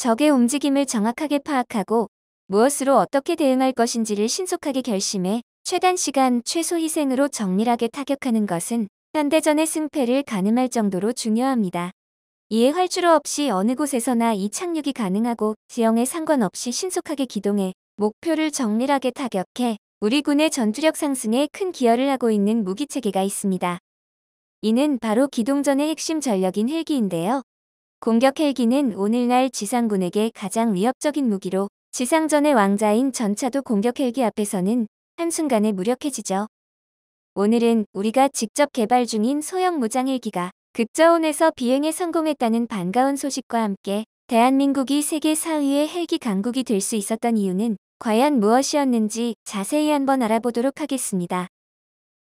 적의 움직임을 정확하게 파악하고 무엇으로 어떻게 대응할 것인지를 신속하게 결심해 최단 시간 최소 희생으로 정밀하게 타격하는 것은 현대전의 승패를 가늠할 정도로 중요합니다. 이에 활주로 없이 어느 곳에서나 이 착륙이 가능하고 지형에 상관없이 신속하게 기동해 목표를 정밀하게 타격해 우리 군의 전투력 상승에 큰 기여를 하고 있는 무기체계가 있습니다. 이는 바로 기동전의 핵심 전력인 헬기인데요. 공격 헬기는 오늘날 지상군에게 가장 위협적인 무기로 지상전의 왕자인 전차도 공격 헬기 앞에서는 한순간에 무력해지죠. 오늘은 우리가 직접 개발 중인 소형 무장 헬기가 극저온에서 비행에 성공했다는 반가운 소식과 함께 대한민국이 세계 4위의 헬기 강국이 될 수 있었던 이유는 과연 무엇이었는지 자세히 한번 알아보도록 하겠습니다.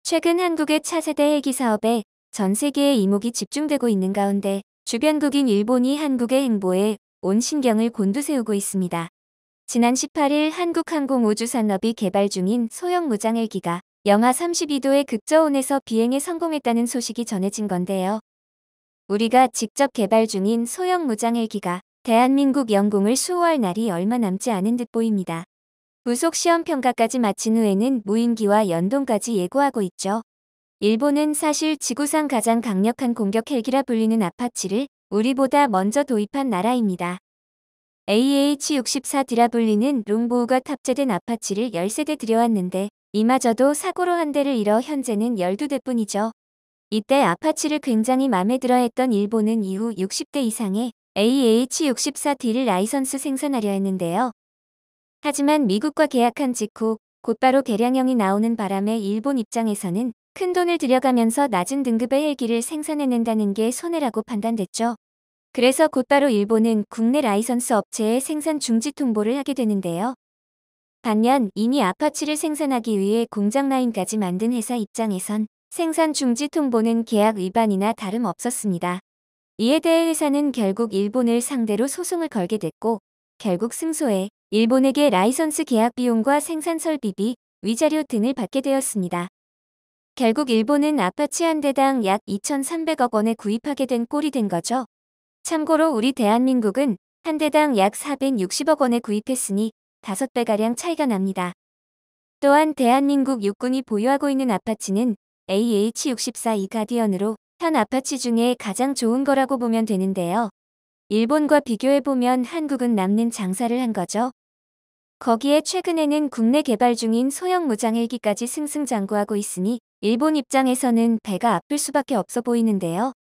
최근 한국의 차세대 헬기 사업에 전 세계의 이목이 집중되고 있는 가운데 주변국인 일본이 한국의 행보에 온 신경을 곤두세우고 있습니다. 지난 18일 한국항공우주산업이 개발 중인 소형 무장헬기가 영하 32도의 극저온에서 비행에 성공했다는 소식이 전해진 건데요. 우리가 직접 개발 중인 소형 무장헬기가 대한민국 영공을 수호할 날이 얼마 남지 않은 듯 보입니다. 부속 시험 평가까지 마친 후에는 무인기와 연동까지 예고하고 있죠. 일본은 사실 지구상 가장 강력한 공격 헬기라 불리는 아파치를 우리보다 먼저 도입한 나라입니다. AH-64D라 불리는 롱보우가 탑재된 아파치를 10세대 들여왔는데 이마저도 사고로 한 대를 잃어 현재는 12대뿐이죠. 이때 아파치를 굉장히 마음에 들어 했던 일본은 이후 60대 이상의 AH-64D를 라이선스 생산하려 했는데요. 하지만 미국과 계약한 직후 곧바로 개량형이 나오는 바람에 일본 입장에서는 큰 돈을 들여가면서 낮은 등급의 헬기를 생산해낸다는 게 손해라고 판단됐죠. 그래서 곧바로 일본은 국내 라이선스 업체에 생산 중지 통보를 하게 되는데요. 반면 이미 아파치를 생산하기 위해 공장 라인까지 만든 회사 입장에선 생산 중지 통보는 계약 위반이나 다름없었습니다. 이에 대해 회사는 결국 일본을 상대로 소송을 걸게 됐고 결국 승소해 일본에게 라이선스 계약 비용과 생산 설비비, 위자료 등을 받게 되었습니다. 결국 일본은 아파치 한 대당 약 2,300억 원에 구입하게 된 꼴이 된 거죠. 참고로 우리 대한민국은 한 대당 약 460억 원에 구입했으니 5배가량 차이가 납니다. 또한 대한민국 육군이 보유하고 있는 아파치는 AH-64E 가디언으로 현 아파치 중에 가장 좋은 거라고 보면 되는데요. 일본과 비교해보면 한국은 남는 장사를 한 거죠. 거기에 최근에는 국내 개발 중인 소형 무장 헬기까지 승승장구하고 있으니 일본 입장에서는 배가 아플 수밖에 없어 보이는데요.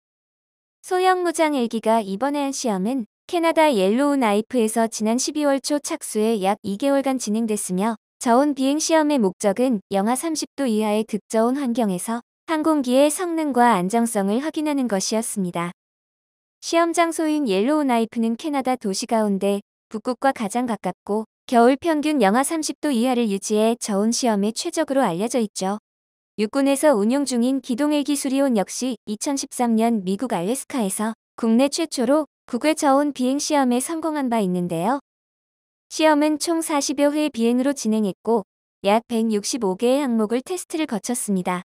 소형 무장 일기가 이번에 한 시험은 캐나다 옐로우 나이프에서 지난 12월 초 착수해 약 2개월간 진행됐으며 저온 비행 시험의 목적은 영하 30도 이하의 극저온 환경에서 항공기의 성능과 안정성을 확인하는 것이었습니다. 시험 장소인 옐로우 나이프는 캐나다 도시 가운데 북극과 가장 가깝고 겨울 평균 영하 30도 이하를 유지해 저온 시험에 최적으로 알려져 있죠. 육군에서 운용 중인 기동헬기 수리온 역시 2013년 미국 알래스카에서 국내 최초로 국외 저온 비행 시험에 성공한 바 있는데요. 시험은 총 40여 회 비행으로 진행했고 약 165개의 항목을 테스트를 거쳤습니다.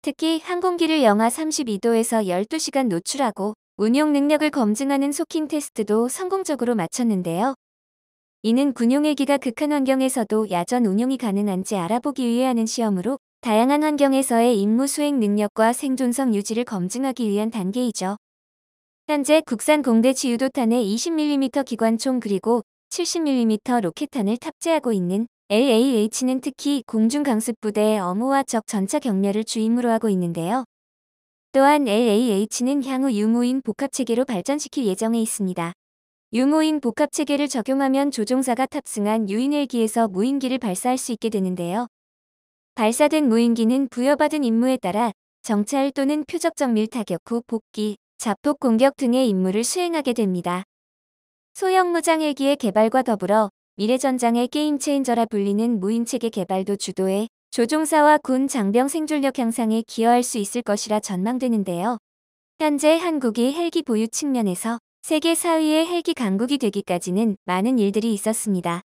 특히 항공기를 영하 32도에서 12시간 노출하고 운용 능력을 검증하는 소킹 테스트도 성공적으로 마쳤는데요. 이는 군용헬기가 극한 환경에서도 야전 운용이 가능한지 알아보기 위해 하는 시험으로 다양한 환경에서의 임무 수행 능력과 생존성 유지를 검증하기 위한 단계이죠. 현재 국산 공대 치유도탄에 20mm 기관총 그리고 70mm 로켓탄을 탑재하고 있는 LAH는 특히 공중강습부대의 어무와 적 전차 경멸을 주임으로 하고 있는데요. 또한 LAH는 향후 유무인 복합체계로 발전시킬 예정에 있습니다. 유무인 복합체계를 적용하면 조종사가 탑승한 유인헬기에서 무인기를 발사할 수 있게 되는데요. 발사된 무인기는 부여받은 임무에 따라 정찰 또는 표적 정밀 타격 후 복귀, 자폭 공격 등의 임무를 수행하게 됩니다. 소형 무장 헬기의 개발과 더불어 미래전장의 게임 체인저라 불리는 무인체계 개발도 주도해 조종사와 군 장병 생존력 향상에 기여할 수 있을 것이라 전망되는데요. 현재 한국이 헬기 보유 측면에서 세계 4위의 헬기 강국이 되기까지는 많은 일들이 있었습니다.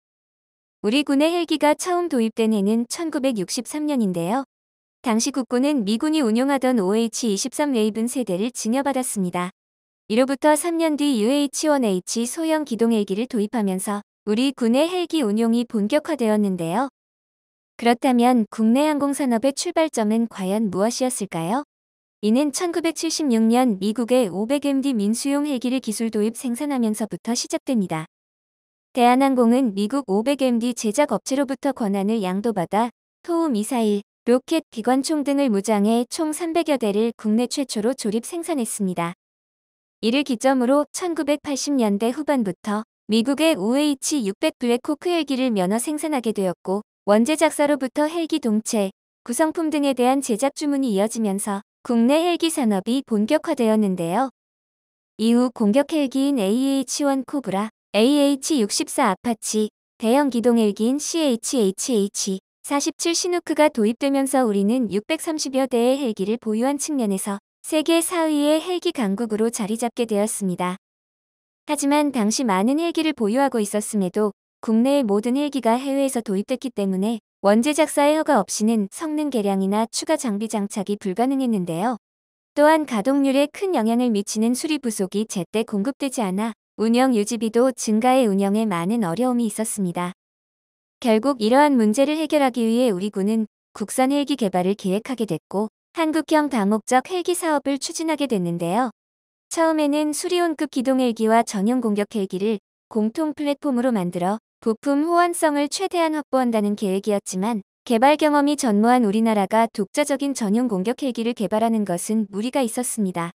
우리 군의 헬기가 처음 도입된 해는 1963년인데요. 당시 국군은 미군이 운용하던 OH-23 레이븐 세대를 증여받았습니다. 이로부터 3년 뒤 UH-1H 소형 기동 헬기를 도입하면서 우리 군의 헬기 운용이 본격화되었는데요. 그렇다면 국내 항공산업의 출발점은 과연 무엇이었을까요? 이는 1976년 미국의 500MD 민수용 헬기를 기술 도입 생산하면서부터 시작됩니다. 대한항공은 미국 500MD 제작 업체로부터 권한을 양도받아 토우 미사일, 로켓 기관총 등을 무장해 총 300여 대를 국내 최초로 조립 생산했습니다. 이를 기점으로 1980년대 후반부터 미국의 OH-600 블랙호크 헬기를 면허 생산하게 되었고 원재 작사로부터 헬기 동체, 구성품 등에 대한 제작 주문이 이어지면서 국내 헬기 산업이 본격화되었는데요. 이후 공격 헬기인 AH-1 코브라, AH-64 아파치, 대형 기동 헬기인 CHHH 47 시누크가 도입되면서 우리는 630여 대의 헬기를 보유한 측면에서 세계 4위의 헬기 강국으로 자리 잡게 되었습니다. 하지만 당시 많은 헬기를 보유하고 있었음에도 국내의 모든 헬기가 해외에서 도입됐기 때문에 원제 작사의 허가 없이는 성능 개량이나 추가 장비 장착이 불가능했는데요. 또한 가동률에 큰 영향을 미치는 수리 부속이 제때 공급되지 않아 운영 유지비도 증가해 운영에 많은 어려움이 있었습니다. 결국 이러한 문제를 해결하기 위해 우리 군은 국산 헬기 개발을 계획하게 됐고 한국형 다목적 헬기 사업을 추진하게 됐는데요. 처음에는 수리온급 기동 헬기와 전용 공격 헬기를 공통 플랫폼으로 만들어 부품 호환성을 최대한 확보한다는 계획이었지만 개발 경험이 전무한 우리나라가 독자적인 전용 공격 헬기를 개발하는 것은 무리가 있었습니다.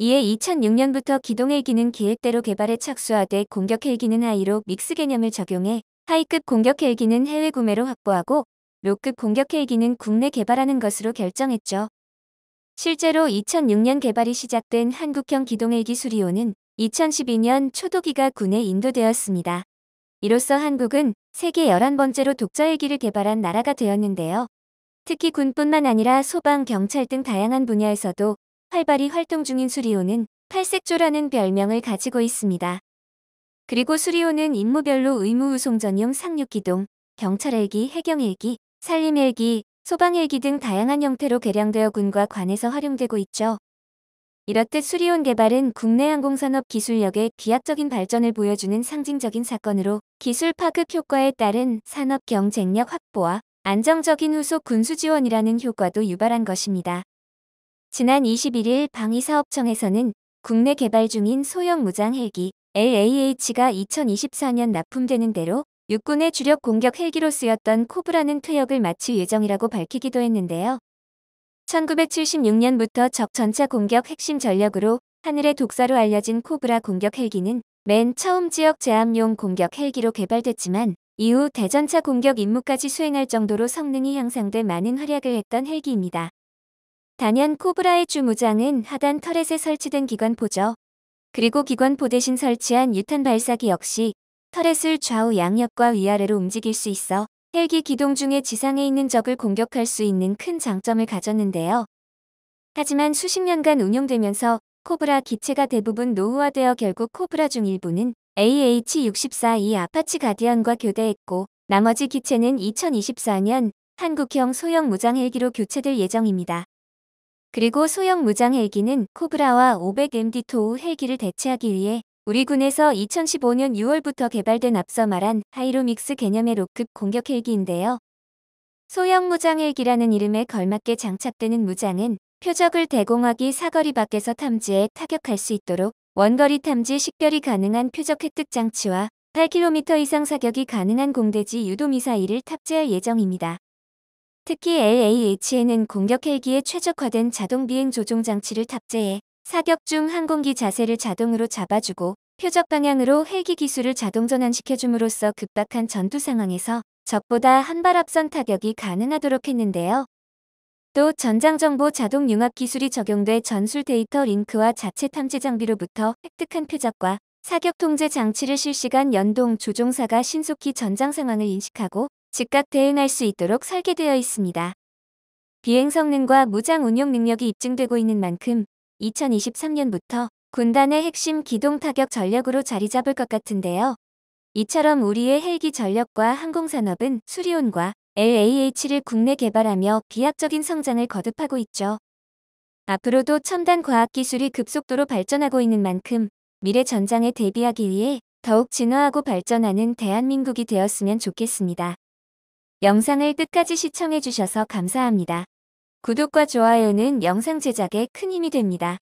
이에 2006년부터 기동 헬기는 기획대로 개발에 착수하되 공격 헬기는 하이로 믹스 개념을 적용해 하이급 공격 헬기는 해외 구매로 확보하고 로급 공격 헬기는 국내 개발하는 것으로 결정했죠. 실제로 2006년 개발이 시작된 한국형 기동헬기 수리호는 2012년 초도기가 군에 인도되었습니다. 이로써 한국은 세계 11번째로 독자헬기를 개발한 나라가 되었는데요. 특히 군뿐만 아니라 소방, 경찰 등 다양한 분야에서도 활발히 활동 중인 수리오는 팔색조라는 별명을 가지고 있습니다. 그리고 수리오는 임무별로 의무우송 전용 상륙기동, 경찰헬기, 해경헬기, 산림헬기, 소방헬기 등 다양한 형태로 개량되어 군과 관에서 활용되고 있죠. 이렇듯 수리온 개발은 국내 항공산업 기술력의 비약적인 발전을 보여주는 상징적인 사건으로 기술 파급 효과에 따른 산업 경쟁력 확보와 안정적인 후속 군수 지원이라는 효과도 유발한 것입니다. 지난 21일 방위사업청에서는 국내 개발 중인 소형 무장 헬기 LAH가 2024년 납품되는 대로 육군의 주력 공격 헬기로 쓰였던 코브라는 퇴역을 마칠 예정이라고 밝히기도 했는데요. 1976년부터 적 전차 공격 핵심 전력으로 하늘의 독사로 알려진 코브라 공격 헬기는 맨 처음 지역 제압용 공격 헬기로 개발됐지만 이후 대전차 공격 임무까지 수행할 정도로 성능이 향상돼 많은 활약을 했던 헬기입니다. 단연 코브라의 주무장은 하단 터렛에 설치된 기관포죠. 그리고 기관포 대신 설치한 유탄 발사기 역시 터렛을 좌우 양옆과 위아래로 움직일 수 있어 헬기 기동 중에 지상에 있는 적을 공격할 수 있는 큰 장점을 가졌는데요. 하지만 수십 년간 운용되면서 코브라 기체가 대부분 노후화되어 결국 코브라 중 일부는 AH-64E 아파치 가디언과 교대했고 나머지 기체는 2024년 한국형 소형 무장 헬기로 교체될 예정입니다. 그리고 소형 무장 헬기는 코브라와 500MD 토우 헬기를 대체하기 위해 우리 군에서 2015년 6월부터 개발된 앞서 말한 하이로믹스 개념의 로급 공격 헬기인데요. 소형 무장 헬기라는 이름에 걸맞게 장착되는 무장은 표적을 대공하기 사거리 밖에서 탐지해 타격할 수 있도록 원거리 탐지 식별이 가능한 표적 획득 장치와 8km 이상 사격이 가능한 공대지 유도미사일을 탑재할 예정입니다. 특히 l a h 에는 공격 헬기에 최적화된 자동 비행 조종 장치를 탑재해 사격 중 항공기 자세를 자동으로 잡아주고 표적 방향으로 헬기 기술을 자동 전환시켜줌으로써 급박한 전투 상황에서 적보다 한 발 앞선 타격이 가능하도록 했는데요. 또 전장정보 자동 융합 기술이 적용돼 전술 데이터 링크와 자체 탐지 장비로부터 획득한 표적과 사격 통제 장치를 실시간 연동 조종사가 신속히 전장 상황을 인식하고 즉각 대응할 수 있도록 설계되어 있습니다. 비행 성능과 무장 운용 능력이 입증되고 있는 만큼 2023년부터 군단의 핵심 기동 타격 전력으로 자리 잡을 것 같은데요. 이처럼 우리의 헬기 전력과 항공산업은 수리온과 LAH를 국내 개발하며 비약적인 성장을 거듭하고 있죠. 앞으로도 첨단 과학기술이 급속도로 발전하고 있는 만큼 미래 전장에 대비하기 위해 더욱 진화하고 발전하는 대한민국이 되었으면 좋겠습니다. 영상을 끝까지 시청해주셔서 감사합니다. 구독과 좋아요는 영상 제작에 큰 힘이 됩니다.